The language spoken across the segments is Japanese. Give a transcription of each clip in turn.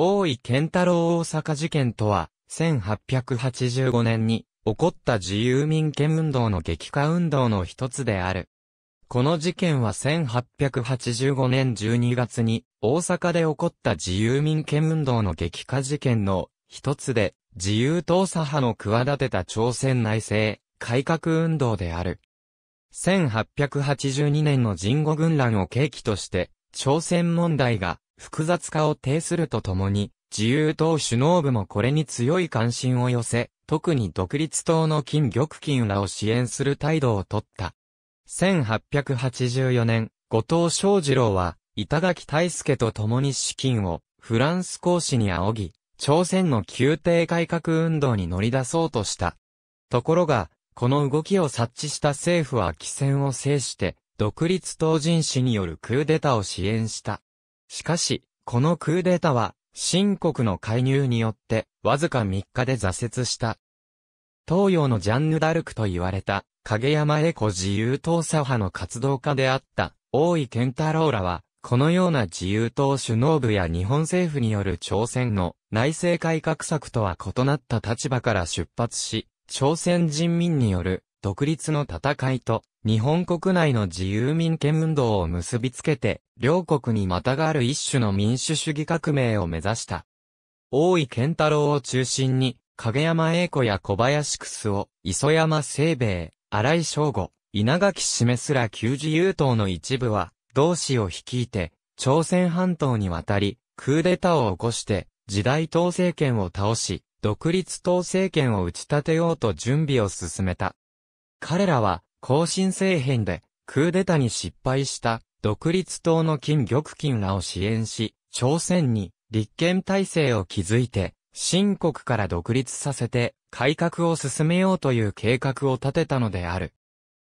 大井健太郎大阪事件とは、1885年に起こった自由民権運動の激化運動の一つである。この事件は1885年12月に大阪で起こった自由民権運動の激化事件の一つで、自由党左派の企てた朝鮮内政、改革運動である。1882年の人語軍乱を契機として、朝鮮問題が複雑化を呈するとともに、自由党首脳部もこれに強い関心を寄せ、特に独立党の金玉金らを支援する態度をとった。1884年、後藤昌二郎は、板垣大輔と共に資金をフランス公使に仰ぎ、朝鮮の宮廷改革運動に乗り出そうとした。ところが、この動きを察知した政府は機戦を制して、独立党人士によるクーデタを支援した。しかし、このクーデータは、新国の介入によって、わずか3日で挫折した。東洋のジャンヌ・ダルクと言われた、影山エ子自由党左派の活動家であった、大井健太郎らは、このような自由党首脳部や日本政府による朝鮮の内政改革策とは異なった立場から出発し、朝鮮人民による独立の戦いと日本国内の自由民権運動を結びつけて、両国にまたがる一種の民主主義革命を目指した。大井健太郎を中心に、影山栄子や小林楠を、磯山清兵衛、荒井正吾、稲垣示すら旧自由党の一部は、同志を率いて、朝鮮半島に渡り、クーデターを起こして、時代統政権を倒し、独立統政権を打ち立てようと準備を進めた。彼らは、後進政変で、クーデタに失敗した、独立党の金玉金らを支援し、朝鮮に、立憲体制を築いて、新国から独立させて、改革を進めようという計画を立てたのである。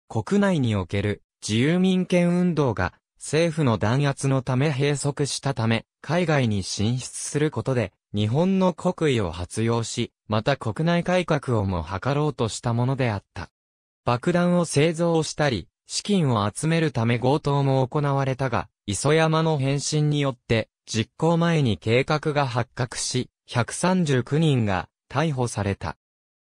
国内における、自由民権運動が、政府の弾圧のため閉塞したため、海外に進出することで、日本の国威を発揚し、また国内改革をも図ろうとしたものであった。爆弾を製造したり、資金を集めるため強盗も行われたが、磯山の返信によって、実行前に計画が発覚し、139人が逮捕された。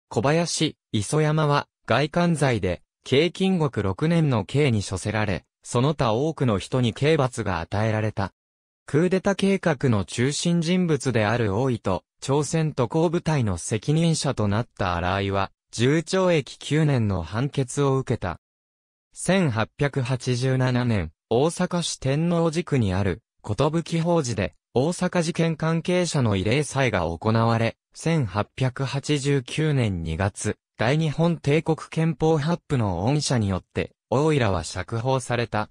小林、磯山は、外観罪で、刑禁獄6年の刑に処せられ、その他多くの人に刑罰が与えられた。クーデタ計画の中心人物である大井と、朝鮮渡航部隊の責任者となった荒井は、重懲役9年の判決を受けた。1887年、大阪市天王寺区にある、ことぶき法寺で、大阪事件関係者の慰霊祭が行われ、1889年2月、大日本帝国憲法発布の恩赦によって、大らは釈放された。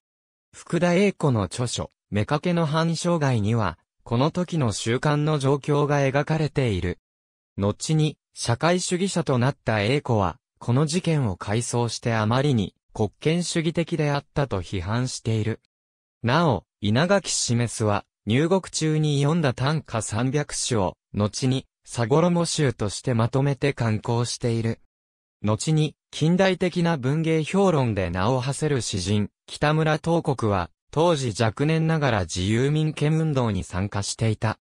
福田栄子の著書、目かけの反障外には、この時の習慣の状況が描かれている。後に、社会主義者となった英子は、この事件を回想してあまりに、国権主義的であったと批判している。なお、稲垣示すは、入国中に読んだ短歌300首を、後に、サゴロモ集としてまとめて刊行している。後に、近代的な文芸評論で名を馳せる詩人、北村東国は、当時若年ながら自由民権運動に参加していた。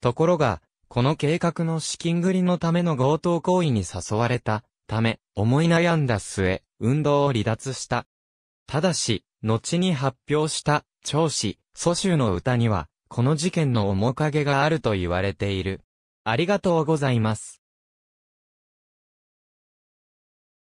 ところが、この計画の資金繰りのための強盗行為に誘われたため、思い悩んだ末、運動を離脱した。ただし、後に発表した長子、蘇州の歌には、この事件の面影があると言われている。ありがとうございます。